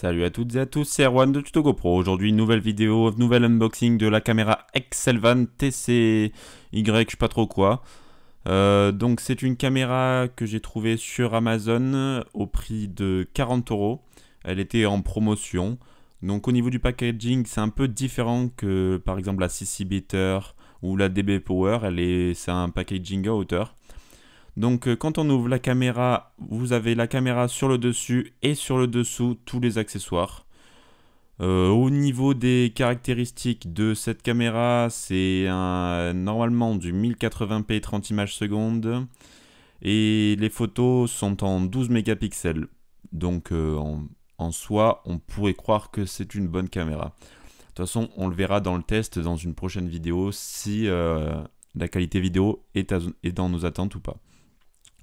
Salut à toutes et à tous, c'est Erwan de Tuto GoPro. Aujourd'hui, nouvelle vidéo, nouvelle unboxing de la caméra Excelvan TCY, je sais pas trop quoi. Euh, donc, c'est une caméra que j'ai trouvée sur Amazon euh, au prix de 40 euros. Elle était en promotion. Donc, au niveau du packaging, c'est un peu différent que par exemple la CC bitter ou la DB Power. Elle est, c'est un packaging à hauteur. Donc euh, quand on ouvre la caméra, vous avez la caméra sur le dessus et sur le dessous tous les accessoires. Euh, au niveau des caractéristiques de cette caméra, c'est normalement du 1080p 30 images secondes et les photos sont en 12 mégapixels. Donc euh, en, soi, on pourrait croire que c'est une bonne caméra. De toute façon, on le verra dans le test dans une prochaine vidéo si la qualité vidéo est dans nos attentes ou pas.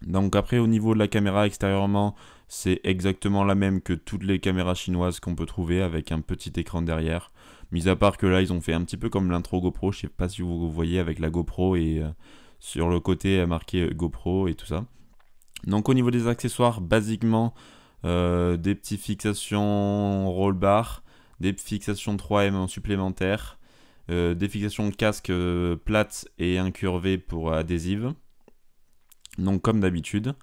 Donc après au niveau de la caméra extérieurement, c'est exactement la même que toutes les caméras chinoises qu'on peut trouver avec un petit écran derrière. Mis à part que là ils ont fait un petit peu comme l'intro GoPro, je sais pas si vous voyez avec la GoPro et euh, sur le côté marqué euh, GoPro et tout ça. Donc au niveau des accessoires, basiquement euh, des petites fixations roll bar, des fixations 3M supplémentaires, des fixations casque plates et incurvées pour adhésive donc comme d'habitude.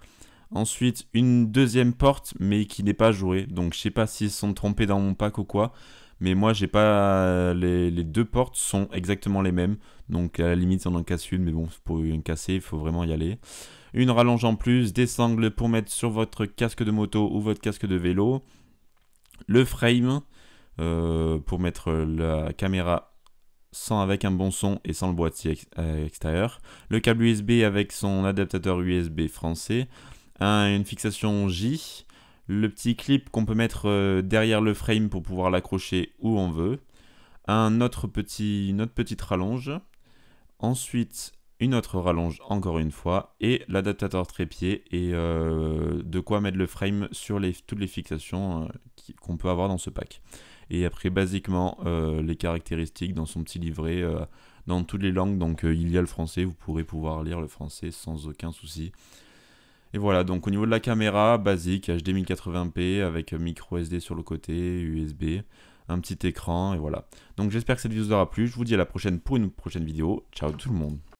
Ensuite, une deuxième porte, mais qui n'est pas jouée. Donc je sais pas s'ils se sont trompés dans mon pack ou quoi. Mais moi, j'ai pas. Euh, les, deux portes sont exactement les mêmes. Donc à la limite, on en casse une, mais bon, pour une casser, il faut vraiment y aller. Une rallonge en plus, des sangles pour mettre sur votre casque de moto ou votre casque de vélo. Le frame euh, pour mettre la caméra sans avec un bon son et sans le boîtier euh, extérieur, le câble USB avec son adaptateur USB français, une fixation J, le petit clip qu'on peut mettre euh, derrière le frame pour pouvoir l'accrocher où on veut, un autre petit, une autre petite rallonge, ensuite une autre rallonge encore une fois, et l'adaptateur trépied et euh, de quoi mettre le frame sur toutes les fixations qu'on peut avoir dans ce pack. Et après, basiquement, euh, les caractéristiques dans son petit livret, euh, dans toutes les langues. Donc, euh, il y a le français, vous pourrez pouvoir lire le français sans aucun souci. Et voilà, donc au niveau de la caméra, basique, HD 1080p avec micro SD sur le côté, USB, un petit écran, et voilà. Donc j'espère que cette vidéo vous aura plu, je vous dis à la prochaine pour une prochaine vidéo. Ciao tout le monde